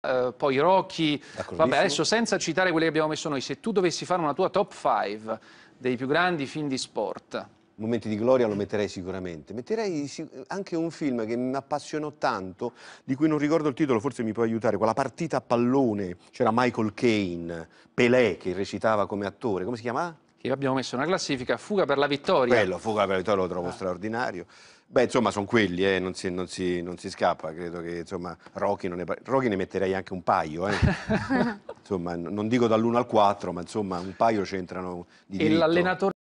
Eh, poi Rocky, vabbè adesso senza citare quelli che abbiamo messo noi, se tu dovessi fare una tua top 5 dei più grandi film di sport. Momenti di gloria lo metterei sicuramente, metterei anche un film che mi appassionò tanto, di cui non ricordo il titolo, forse mi può aiutare, quella partita a pallone, c'era Michael Kane, Pelé che recitava come attore, come si chiama? che abbiamo messo una classifica, Fuga per la vittoria. Bello, Fuga per la vittoria lo trovo ah. straordinario. Beh, insomma, sono quelli, eh, non, si, non, si, non, si, scappa, credo che, insomma, Rocky, ne, Rocky ne metterei anche un paio, eh. insomma, non dico dall'1 al 4, ma insomma, un paio c'entrano di diritto. E l'allenatore